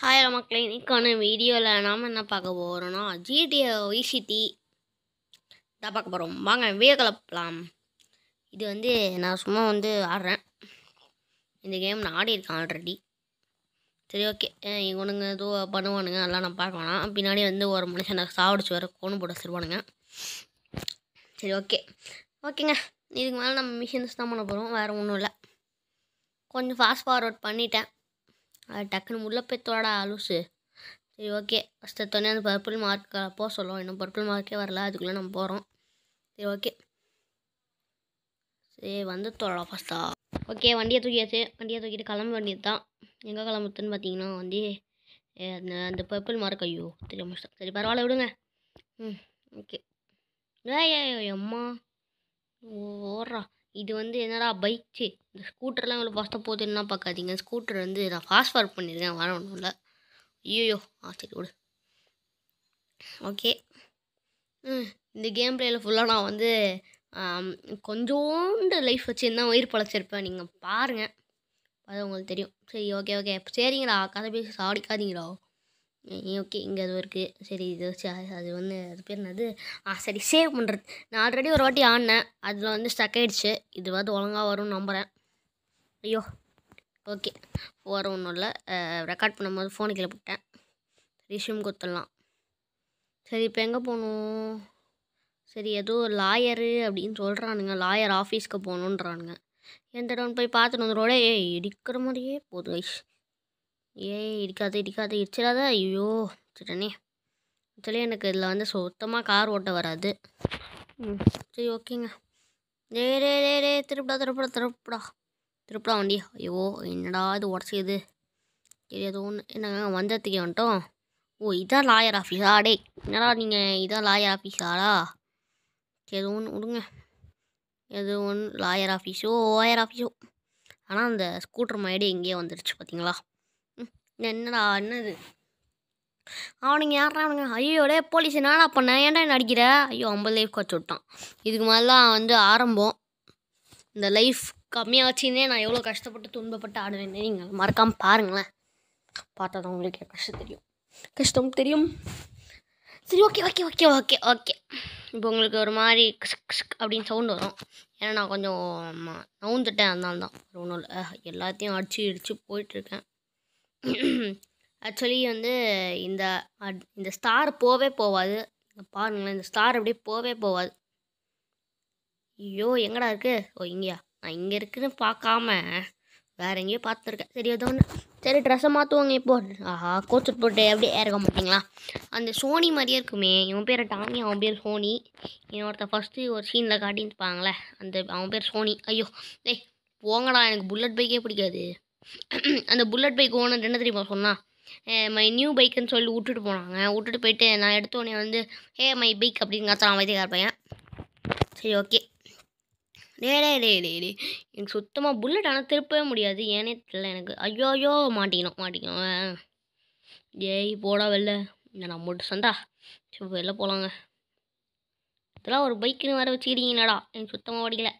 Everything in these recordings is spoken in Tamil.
ஹாய் மக்களே இன்றைக்கான வீடியோவில் நாம் என்ன பார்க்க போகிறோம்னா ஜிடிஏ விசிடி தான் பார்க்க போகிறோம் வாங்க வீடியோ கலப்பலாம் இது வந்து நான் சும்மா வந்து ஆடுறேன் இந்த கேம் நான் இருக்கேன் ஆல்ரெடி சரி ஓகே இவனுங்க ஏதோ பண்ணுவானுங்க அதெல்லாம் நான் பார்க்க வேணாம் பின்னாடி வந்து ஒரு மனுஷனை சாவடிச்சு வர கோணு போட சிறுவானுங்க சரி ஓகே ஓகேங்க இதுக்கு மேலே நம்ம மிஷின்ஸ் தான் பண்ண போகிறோம் வேறு ஒன்றும் இல்லை கொஞ்சம் ஃபாஸ்ட் ஃபார்வர்ட் பண்ணிட்டேன் டக்குன்னு உள்ளே போய் தோடா அலுசு சரி ஓகே ஃபஸ்ட்டு தோனே அந்த பர்பிள் மார்க் போக சொல்லுவோம் இன்னும் பர்பிள் மார்க்கே வரல அதுக்குள்ளே நம்ம போகிறோம் சரி ஓகே சரி வந்து தோடா ஃபஸ்ட்டா ஓகே வண்டியை தூக்கியாச்சு வண்டியை தூக்கிட்டு கிளம்ப வேண்டியது தான் எங்கே கிளம்புத்துன்னு பார்த்தீங்கன்னா வந்து அந்த பர்பிள் மார்க் ஐயோ தெரியும் சரி பரவாயில்ல விடுங்க ம் ஓகே ஏ அம்மா ஓரா இது வந்து என்னடா பைக்கு இந்த ஸ்கூட்டர்லாம் உங்களுக்கு ஃபஸ்ட்டாக போகுதுன்னா பார்க்காதீங்க ஸ்கூட்டர் வந்து நான் ஃபாஸ்ட் ஃபார்ட் பண்ணியிருக்கேன் வர ஒன்றும் இல்லை ஐயோ ஆ சரி விடு ஓகே இந்த கேம் பிளேயில் ஃபுல்லாக நான் வந்து கொஞ்சோண்டு லைஃப் வச்சு என்ன உயிர் பழச்சிருப்பேன் நீங்கள் பாருங்கள் அது உங்களுக்கு தெரியும் சரி ஓகே ஓகே சரிங்களா கதை பேசி சாடிக்காதீங்களா ஓகே இங்கே அது இருக்குது சரி இது அது வந்து அது பேர் என்னது ஆ சரி சேவ் பண்ணுறது நான் ஆல்ரெடி ஒரு வாட்டி ஆடினேன் அதில் வந்து ஸ்டக் ஆகிடுச்சு வந்து ஒழுங்காக வரும்னு நம்புகிறேன் ஐயோ ஓகே வரும் ஒன்றும் இல்லை ரெக்கார்ட் பண்ணும்போது ஃபோனு கீழே போட்டேன் ரிஷ்யூம் கொடுத்துடலாம் சரி இப்போ எங்கே போகணும் சரி ஏதோ லாயரு அப்படின்னு சொல்கிறானுங்க லாயர் ஆஃபீஸ்க்கு போகணுன்றானுங்க எந்த டவுன் போய் பார்த்துட்டு வந்துடுவோட ஏ இடிக்கிற மாதிரியே போதும் ஐஷ் ஏய் இடிக்காது இடிக்காது இடிச்சிடாத ஐயோ இடிச்சிட்டனே ஆக்சுவலி எனக்கு இதில் வந்து சுத்தமாக கார் ஓட்ட வராது ம் சரி ஓகேங்க ரே ரே ரே ரே திருப்பிடா திருப்பிடா திருப்பிடா திருப்பிடா வண்டி ஐயோ என்னடா இது உடச்சிது சரி அது ஒன்று என்னங்க வந்ததுக்கே வந்துட்டோம் ஓ இதான் லாயர் ஆஃபீஸா டே என்னடா நீங்கள் இதான் லாயர் ஆஃபீஸாடா சரி எது ஒன்று விடுங்க எது ஒன்று லாயர் ஆஃபீஸோ ஓயர் ஆஃபீஸோ ஆனால் அந்த ஸ்கூட்டர் மயிடு எங்கேயோ வந்துடுச்சு பார்த்தீங்களா என்னடா என்னது அவனுங்க யாரா அவனுங்க ஐயோடே போலீஸ் என்னடா நான் ஏன்டா என்ன ஐயோ ஐம்பது லைஃப் கொச்சு விட்டான் இதுக்கு மேலாம் வந்து ஆரம்பம் இந்த லைஃப் கம்மியாச்சுன்னே நான் எவ்வளோ கஷ்டப்பட்டு துன்பப்பட்டு ஆடுவேன் நீங்கள் மறக்காமல் பாருங்களேன் பார்த்தா தான் உங்களுக்கு கஷ்டம் தெரியும் கஷ்டம் தெரியும் சரி okay okay okay okay okay இப்போ உங்களுக்கு ஒரு மாதிரி அப்படின்னு சவுண்டு வரும் ஏன்னா நான் கொஞ்சம் நவுந்துட்டேன் அதனால தான் ஒன்றும் இல்லை எல்லாத்தையும் அடித்து இடித்து போயிட்டுருக்கேன் ஆக்சுவலி வந்து இந்த இந்த ஸ்டார் போவே போகாது பாருங்களேன் இந்த ஸ்டார் அப்படியே போவே போவாது ஐயோ எங்கடா இருக்குது ஓ இங்கேயா நான் இங்கே இருக்குன்னு பார்க்காம வேற எங்கேயோ பார்த்துருக்கேன் சரி ஏதோ ஒன்று சரி ட்ரெஸ்ஸை மாற்றுவாங்க இப்போ ஆஹா கோச்சர் போட்டு அப்படியே இறக்க மாட்டிங்களா அந்த சோனி மாதிரியே இருக்குமே இவன் பேர் டாமி அவன் பேர் சோனி இன்னொருத்த ஃபஸ்ட்டு ஒரு சீனில் காட்டின்னு இருப்பாங்களே அந்த அவன் பேர் சோனி ஐயோ ஏய் போங்கடா எனக்கு புல்லட் பைக்கே பிடிக்காது அந்த புல்லட் பைக் ஓனர் என்ன தெரியுமா சொன்னால் மை நியூ பைக்குன்னு சொல்லி விட்டுட்டு போனாங்க விட்டுட்டு போயிட்டு நான் எடுத்தோடனே வந்து ஹே மை பைக் அப்படின்னு நான் வைத்தியக்கார பையன் சரி ஓகே டே டே டே டே டே எனக்கு சுத்தமாக புல்லட் ஆனால் திருப்பவே முடியாது ஏனே தெரியல எனக்கு ஐயோ ஐயோ மாட்டிக்கணும் மாட்டிக்கணும் ஏய் போடா வெளில நான் மட்டும் சந்தா சரி வெளில போகலாங்க இதெல்லாம் ஒரு பைக்குன்னு வர வச்சுக்கிறீங்களாடா எனக்கு சுத்தமாக ஓடிக்கல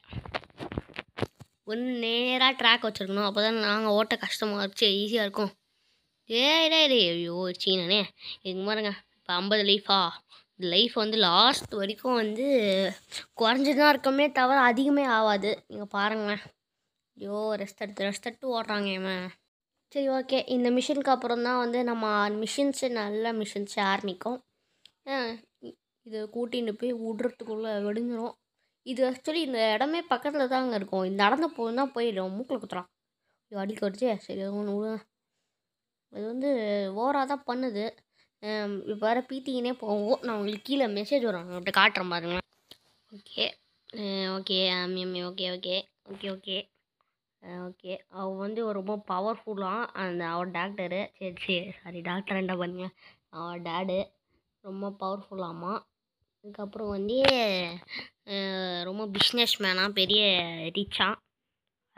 ஒன்று நேராக ட்ராக் வச்சுருக்கணும் அப்போ தான் நாங்கள் ஓட்ட கஷ்டமாக இருந்துச்சு ஈஸியாக இருக்கும் ஏடே டே ஐயோ சீனே எங்க பாருங்க இப்போ ஐம்பது லைஃபா லைஃப் வந்து லாஸ்ட் வரைக்கும் வந்து குறைஞ்சி தான் இருக்கமே தவிர அதிகமே ஆகாது நீங்கள் பாருங்களேன் ஐயோ ரெஸ்ட் எடுத்து ரெஸ்ட் எடுத்து ஓடுறாங்க ஏன் சரி ஓகே இந்த மிஷினுக்கு அப்புறம் தான் வந்து நம்ம மிஷின்ஸு நல்ல மிஷின்ஸு ஆரம்பிக்கும் இதை கூட்டின்னு போய் விடுறதுக்குள்ளே விடுஞ்சிரும் இது ஆக்சுவலி இந்த இடமே பக்கத்தில் தாங்க இருக்கும் இந்த நடந்து போகணும் தான் போயிடும் மூக்கில் குத்துறான் இது அடிக்க வச்சு சரி ஒன்று இது வந்து ஓவராக தான் பண்ணுது இப்போ வேறு பீத்திங்கனே போவோம் நான் உங்களுக்கு கீழே மெசேஜ் வரும் அப்படி காட்டுறேன் பாருங்கள் ஓகே ஓகே அம்மி okay okay okay okay okay அவ வந்து ரொம்ப பவர்ஃபுல்லாக அந்த அவர் டாக்டரு சரி சரி சாரி டாக்டர் என்ன பண்ணுங்க அவர் டேடு ரொம்ப பவர்ஃபுல்லாமா அதுக்கப்புறம் வந்து ரொம்ப பிஸ்னஸ் மேனாக பெரிய ரிச்சா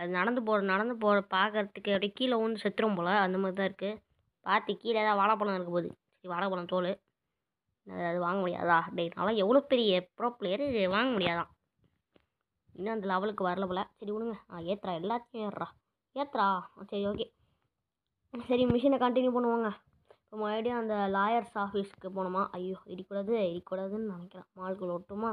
அது நடந்து போகிற நடந்து போகிற பார்க்குறதுக்கு அப்படியே கீழே ஒன்று செத்துரும் போல் அந்த மாதிரி தான் இருக்குது பார்த்து கீழே தான் வாழைப்பழம் இருக்க போகுது சரி வாழைப்பழம் தோல் அது வாங்க முடியாதா அப்படின்னாலும் எவ்வளோ பெரிய ப்ரோ பிளேயரு வாங்க முடியாதான் இன்னும் அந்த லெவலுக்கு வரல போல சரி விடுங்க ஆ ஏத்துறா எல்லாத்தையும் ஏறுறா ஏத்துறா சரி ஓகே சரி மிஷினை கண்டினியூ பண்ணுவாங்க இப்போ மறுபடியும் அந்த லாயர்ஸ் ஆஃபீஸ்க்கு போனோமா ஐயோ இடிக்கூடாது இடிக்கூடாதுன்னு நினைக்கிறேன் மால்குள்ள ஒட்டுமா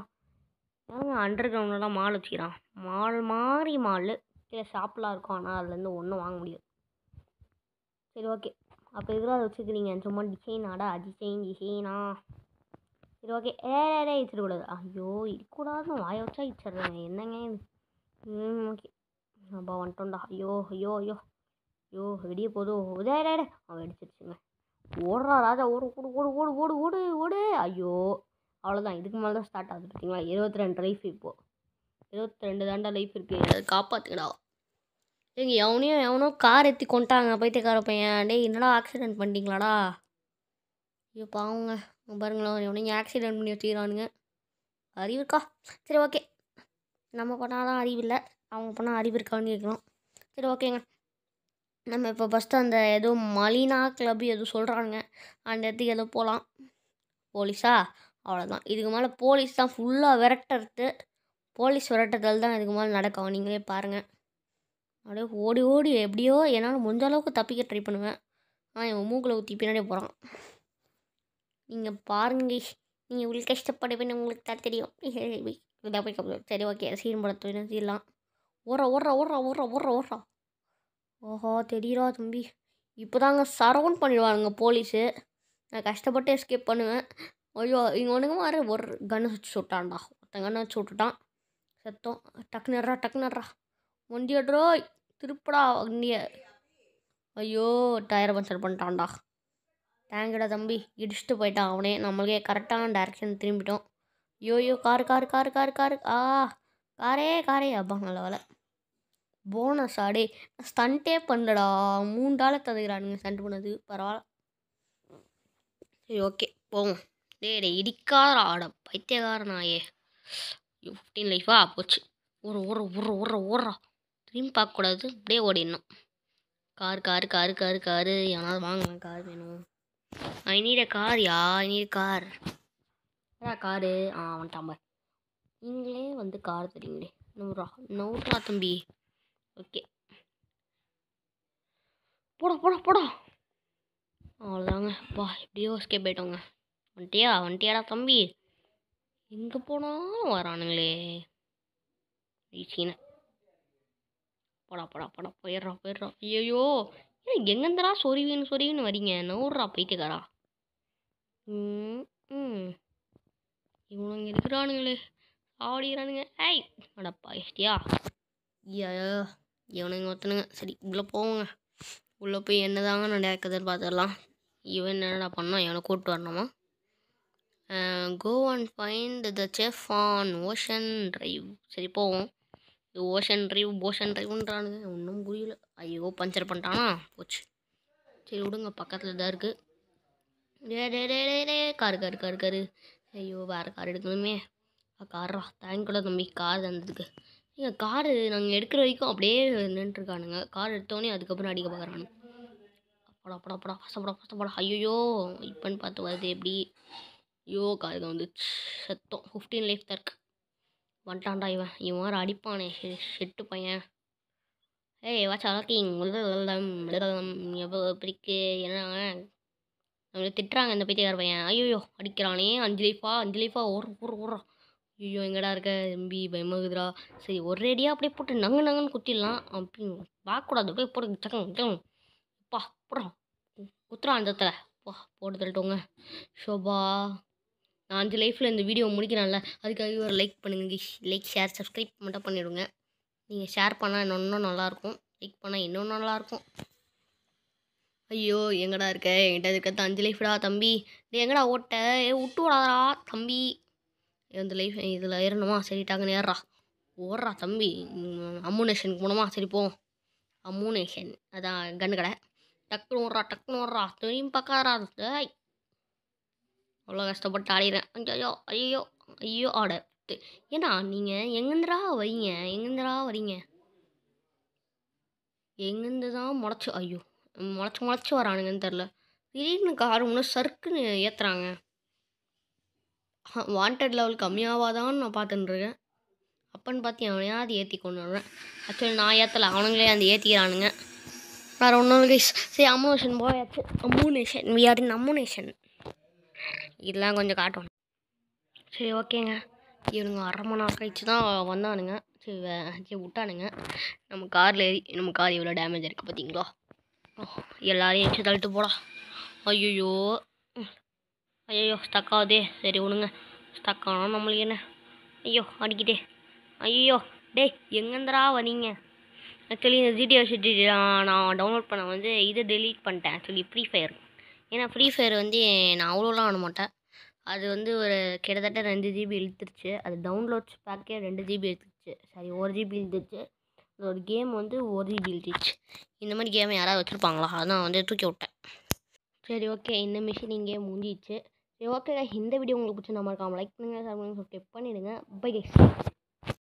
ஏங்க அண்டர் கிரவுண்டெலாம் மால் வச்சுக்கிறான் மால் மாதிரி மால் கீழே ஷாப்லாம் இருக்கும் ஆனால் அதுலேருந்து ஒன்றும் வாங்க முடியாது சரி ஓகே அப்போ எதிராக அதை வச்சுக்கிறீங்க சும்மா டிசைனாடா டிசைன் டிசைனா சரி ஓகே ஏ ஏ இச்சிடக்கூடாது ஐயோ இடிக்கூடாதுன்னு வாய வச்சா இச்சிடுறாங்க என்னங்க இது ம் ஓகே அப்பா வந்துட்டோம்டா ஐயோ ஐயோ ஐயோ ஐயோ வெடியே போதும் உதயடா அவன் வெடிச்சிருச்சுங்க ஓடுறா ராஜா ஓடு ஓடு ஓடு ஓடு ஓடு ஓடு ஓடு ஐயோ அவ்வளோதான் இதுக்கு மேலே தான் ஸ்டார்ட் ஆகுது பார்த்தீங்களா இருபத்தி ரெண்டு லைஃப் இப்போது இருபத்தி ரெண்டு தாண்டா லைஃப் இருக்குது அதை காப்பாற்றுக்கடா ஏங்க எவனையும் எவனோ கார் எத்தி கொண்டாங்க பைத்தியக்கார பையன் டே என்னடா ஆக்சிடென்ட் பண்ணிட்டீங்களாடா ஐயோ பாவங்க பாருங்களேன் எவனையும் ஆக்சிடென்ட் பண்ணி வச்சுக்கிறானுங்க அறிவு இருக்கா சரி ஓகே நம்ம பண்ணால் தான் அறிவு இல்லை அவங்க பண்ணால் அறிவு இருக்கான்னு கேட்கணும் சரி ஓகேங்க நம்ம இப்போ ஃபஸ்ட்டு அந்த ஏதோ மலினா கிளப் எதுவும் சொல்கிறாங்க அந்த இடத்துக்கு ஏதோ போகலாம் போலீஸா அவ்வளோதான் இதுக்கு மேலே போலீஸ் தான் ஃபுல்லாக விரட்டுறது போலீஸ் விரட்டுதல் தான் இதுக்கு மேலே நடக்கும் நீங்களே பாருங்கள் அப்படியே ஓடி ஓடி எப்படியோ என்னால் முடிஞ்ச அளவுக்கு தப்பிக்க ட்ரை பண்ணுவேன் ஆனால் என் மூக்கில் ஊற்றி பின்னாடியே போகிறான் நீங்கள் பாருங்க நீங்கள் உள்ள போய் உங்களுக்கு தான் தெரியும் இதாக போய் சரி ஓகே சீன் படத்துலாம் ஓடுற ஓடுற ஓடுற ஓடுற ஓடுற ஓடுறா ஓஹோ தெரியுறா தம்பி இப்போ தாங்க சரவுண்ட் பண்ணிடுவானுங்க போலீஸு நான் கஷ்டப்பட்டு எஸ்கேப் பண்ணுவேன் ஐயோ இங்கே ஒன்றுங்க மாதிரி ஒரு கன்னு வச்சு சுட்டான்டா ஒருத்தன் கன்று வச்சு விட்டுட்டான் செத்தோம் டக்குனுடுறா டக்குனர்றா ஒண்டியட்ரோ திருப்படா வண்டிய ஐயோ டயர் பஞ்சர் பண்ணிட்டான்டா தேங்கடா தம்பி இடிச்சுட்டு போயிட்டான் அவனே நம்மளுக்கே கரெக்டான டேரெக்ஷன் திரும்பிட்டோம் ஐயோ ஐயோ car car car car car ஆ காரே காரே அப்பா நல்ல வேலை போனஸா ஆடே ஸ்டண்ட்டே பண்ணடா மூன்றால் தந்துக்கிறானுங்க ஸ்டண்ட் பண்ணது பரவாயில்ல சரி ஓகே போவோம் டே டே இடிக்காத ஆடம் பைத்தியக்கார ஃபிஃப்டீன் லைஃபா போச்சு ஒரு ஒரு ஒரு ஒரு ஓடுறா திரும்பி பார்க்கக்கூடாது அப்படியே ஓடிடணும் car car car car car யாராவது வாங்க கார் வேணும் I need car yeah I need car அதான் காரு ஆ வந்துட்டாம்பா நீங்களே வந்து கார் தெரியுங்களே நூறா நூறா தம்பி ஓகே போடா போடா போடா அவ்வளோதாங்க பா எப்படியோ ஸ்கேப் போயிட்டோங்க வந்துட்டியா வந்துட்டியாடா தம்பி எங்கே போனாலும் வரானுங்களே வீசினேன் போடா போடா போடா போயிடுறா போயிடுறா ஐயோ ஏன் எங்கேருந்துடா சொறிவின்னு சொருவின்னு வரீங்க நவுறா பைத்தியக்காரா ம் இவனுங்க இருக்கிறானுங்களே ஆடிறானுங்க ஐய் அடப்பா எஸ்டியா ஐயா இவனுங்க ஒருத்தனுங்க சரி உள்ளே போவோங்க உள்ளே போய் என்ன தாங்க நடக்குதுன்னு பார்த்துடலாம் இவன் என்னடா பண்ணோம் இவனை கூப்பிட்டு வரணுமா go and find the chef on Ocean Drive சரி போவோம் இது ஓஷன் ட்ரைவ் ஓஷன் ட்ரைவ்ன்றானுங்க ஒன்றும் புரியல ஐயோ பஞ்சர் பண்ணிட்டானா போச்சு சரி விடுங்க பக்கத்தில் தான் இருக்குது டே டே டே டே டே காரு காரு காரு காரு ஐயோ வேறு கார் எடுக்கணுமே காரா தேங்க்யூடா தம்பி கார் தந்ததுக்கு ஏங்க காரு நாங்கள் எடுக்கிற வரைக்கும் அப்படியே நின்றுருக்கானுங்க கார் எடுத்தோடனே அதுக்கப்புறம் அடிக்க பார்க்குறானுங்க அப்படா அப்படா அப்படா கஷ்டப்படா கஷ்டப்படா ஐயோ இப்போன்னு பார்த்து வருது எப்படி ஐயோ காருங்க வந்து சத்தம் ஃபிஃப்டீன் லைஃப் தான் இருக்கு வந்துட்டான்டா இவன் இவன் வேறு அடிப்பானே செட்டு பையன் ஏய் வாட்ச் அழகிங் எவ்வளோ பிடிக்கு என்ன நம்மளை திட்டுறாங்க இந்த பைத்தியக்கார பையன் ஐயோ அடிக்கிறானே அஞ்சு லைஃபா அஞ்சு லைஃபா ஓடுற ஓடுற ஓடுறான் ஐயோ எங்கடா இருக்க எம்பி பயமாகுதுடா சரி ஒரேடியாக அப்படியே போட்டு நங்கு நங்குன்னு குத்திடலாம் அப்படின்னு பார்க்கக்கூடாது போய் போட்டு சக்கம் சக்கம் பா போடுறோம் குத்துறோம் அந்த இடத்துல பா போட்டு தள்ளிட்டோங்க ஷோபா நான் அஞ்சு லைஃப்பில் இந்த வீடியோ முடிக்கிறேன்ல அதுக்காக ஒரு லைக் பண்ணுங்க லைக் ஷேர் சப்ஸ்கிரைப் மட்டும் பண்ணிவிடுங்க நீங்கள் ஷேர் பண்ணால் இன்னொன்னும் நல்லாயிருக்கும் லைக் பண்ணால் இன்னொன்று நல்லாயிருக்கும் ஐயோ எங்கடா இருக்க என்கிட்ட இருக்கிறது அஞ்சு லைஃப்டா தம்பி எங்கடா ஓட்ட விட்டு விடாதரா தம்பி இந்த லைஃப் இதில் ஏறணுமா சரி டாக்குன்னு ஏறா ஓடுறா தம்பி அம்முனேஷனுக்கு போனோமா சரி போ அம்முனேஷன் அதான் கண்ணு கடை டக்குன்னு ஓடுறா டக்குனு ஓடுறா திரும்பி பார்க்காரா அவ்வளோ கஷ்டப்பட்டு ஆடிடுறேன் ஐயோ ஐயோ ஐயோ ஆட ஏன்னா நீங்கள் எங்கேருந்துடா வரீங்க எங்கேருந்துடா வரீங்க எங்கேருந்து தான் முளைச்சி ஐயோ முளைச்சி முளைச்சி வரானுங்கன்னு தெரில திடீர்னு கார் ஒன்று சறுக்குன்னு ஏற்றுறாங்க வாண்டட் லெவல் கம்மியாவாக நான் பார்த்துட்டுருக்கேன் அப்பன்னு பார்த்து அவனையா அது ஏற்றி கொண்டு வருவேன் ஆக்சுவலி நான் ஏற்றலை அவனுங்களே அந்த ஏற்றிக்கிறானுங்க வேறு ஒன்றும் கைஸ் சரி அம்மோனேஷன் போயாச்சு அம்மோனேஷன் வி ஆர் இன் அம்மோனேஷன் இதெல்லாம் கொஞ்சம் காட்டணும் சரி ஓகேங்க இவனுங்க அரை மணி நேரம் கழிச்சு தான் வந்தானுங்க சரி சரி விட்டானுங்க நம்ம காரில் ஏறி நம்ம கார் எவ்வளோ டேமேஜ் இருக்குது பார்த்தீங்களா எல்லாரையும் எச்சு தள்ளிட்டு போடா ஐயோ ஐயோ ஸ்டக் ஆகுதே சரி விடுங்க ஸ்டக் ஆனால் நம்மளுக்கு என்ன ஐயோ அடிக்கிட்டே ஐயோ டேய் எங்கேருந்துரா வரீங்க ஆக்சுவலி இந்த ஜிடிஓ சிட்டி நான் டவுன்லோட் பண்ண வந்து இதை டெலீட் பண்ணிட்டேன் ஆக்சுவலி ஃப்ரீ ஃபயர் ஏன்னா ஃப்ரீ ஃபயர் வந்து நான் அவ்வளோலாம் ஆட மாட்டேன் அது வந்து ஒரு கிட்டத்தட்ட ரெண்டு ஜிபி இழுத்துருச்சு அது டவுன்லோட்ஸ் பேக்கே ரெண்டு ஜிபி இழுத்துருச்சு சாரி ஒரு ஜிபி இழுத்துருச்சு ஒரு கேம் வந்து ஒரு ஜிபி இழுத்துருச்சு இந்த மாதிரி கேம் யாராவது வச்சுருப்பாங்களா அதான் வந்து தூக்கி விட்டேன் சரி ஓகே இந்த மிஷின் இங்கே முடிஞ்சிச்சு ஓகே இந்த வீடியோ உங்களுக்கு பிடிச்சி நம்ம இருக்காமல் லைக் பண்ணுங்கள் சப்ஸ்கிரைப் பண்ணிவிடுங்க பை கைஸ்